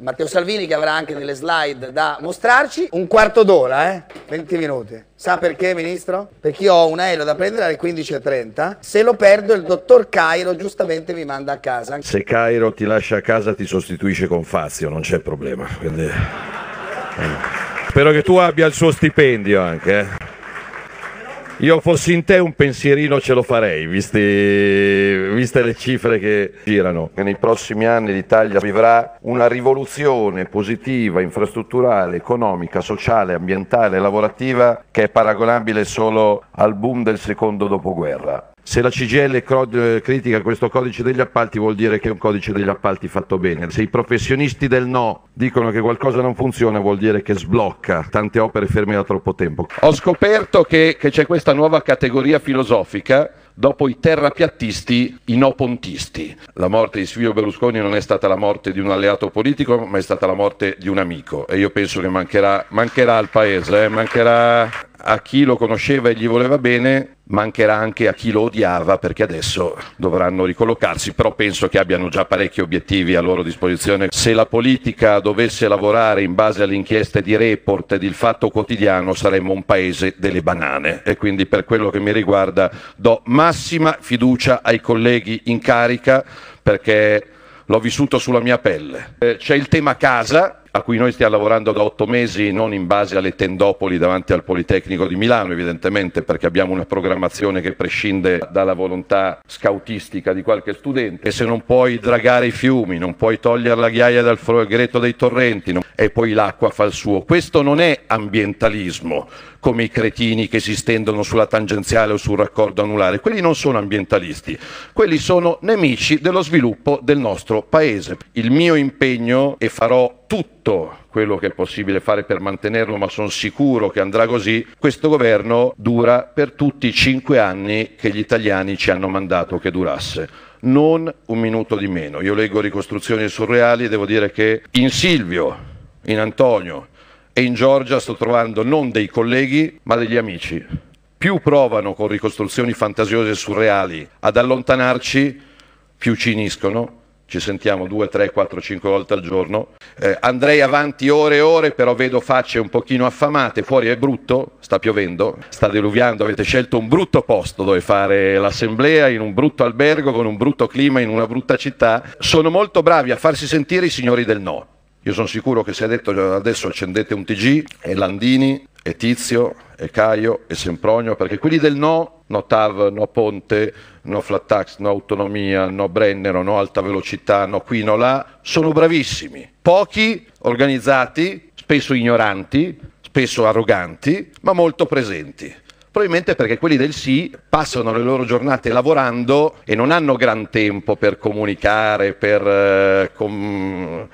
Matteo Salvini che avrà anche delle slide da mostrarci. Un quarto d'ora, eh? 20 minuti. Sa perché, Ministro? Perché io ho un aereo da prendere alle 15.30. Se lo perdo, il dottor Cairo giustamente mi manda a casa. Se Cairo ti lascia a casa, ti sostituisce con Fazio, non c'è problema. Quindi... Eh. Spero che tu abbia il suo stipendio anche. Eh? Io fossi in te un pensierino ce lo farei, visti viste le cifre che girano. Nei prossimi anni l'Italia vivrà una rivoluzione positiva, infrastrutturale, economica, sociale, ambientale e lavorativa che è paragonabile solo al boom del secondo dopoguerra. Se la CGL critica questo codice degli appalti vuol dire che è un codice degli appalti fatto bene. Se i professionisti del no dicono che qualcosa non funziona vuol dire che sblocca tante opere ferme da troppo tempo. Ho scoperto che, che c'è questa nuova categoria filosofica dopo i terrapiattisti, i no pontisti. La morte di Silvio Berlusconi non è stata la morte di un alleato politico, ma è stata la morte di un amico. E io penso che mancherà, mancherà al paese, eh? mancherà a chi lo conosceva e gli voleva bene mancherà anche a chi lo odiava perché adesso dovranno ricollocarsi, però penso che abbiano già parecchi obiettivi a loro disposizione. Se la politica dovesse lavorare in base alle inchieste di report e del fatto quotidiano saremmo un paese delle banane e quindi per quello che mi riguarda do massima fiducia ai colleghi in carica perché l'ho vissuto sulla mia pelle. Eh, c'è il tema casa a cui noi stiamo lavorando da otto mesi, non in base alle tendopoli davanti al Politecnico di Milano, evidentemente, perché abbiamo una programmazione che prescinde dalla volontà scautistica di qualche studente. E se non puoi dragare i fiumi, non puoi togliere la ghiaia dal greto dei torrenti non... e poi l'acqua fa il suo. Questo non è ambientalismo, come i cretini che si stendono sulla tangenziale o sul raccordo anulare. Quelli non sono ambientalisti, quelli sono nemici dello sviluppo del nostro paese. Il mio impegno, e farò tutto quello che è possibile fare per mantenerlo, ma sono sicuro che andrà così, questo governo dura per tutti i cinque anni che gli italiani ci hanno mandato che durasse non un minuto di meno. Io leggo ricostruzioni surreali e devo dire che in Silvio, in Antonio e in Giorgia sto trovando non dei colleghi ma degli amici. Più provano con ricostruzioni fantasiose e surreali ad allontanarci, più ci uniscono ci sentiamo 2, 3, 4, 5 volte al giorno. Eh, andrei avanti ore e ore, però vedo facce un pochino affamate, fuori è brutto, sta piovendo, sta diluviando, avete scelto un brutto posto dove fare l'assemblea, in un brutto albergo, con un brutto clima, in una brutta città. Sono molto bravi a farsi sentire i signori del no. Io sono sicuro che se ha detto adesso accendete un TG e Landini e Tizio, e Caio, e Sempronio, perché quelli del no, no TAV, no Ponte, no flat tax, no autonomia, no Brennero, no alta velocità, no qui, no là, sono bravissimi. Pochi, organizzati, spesso ignoranti, spesso arroganti, ma molto presenti. Probabilmente perché quelli del sì passano le loro giornate lavorando e non hanno gran tempo per comunicare, per... Eh, com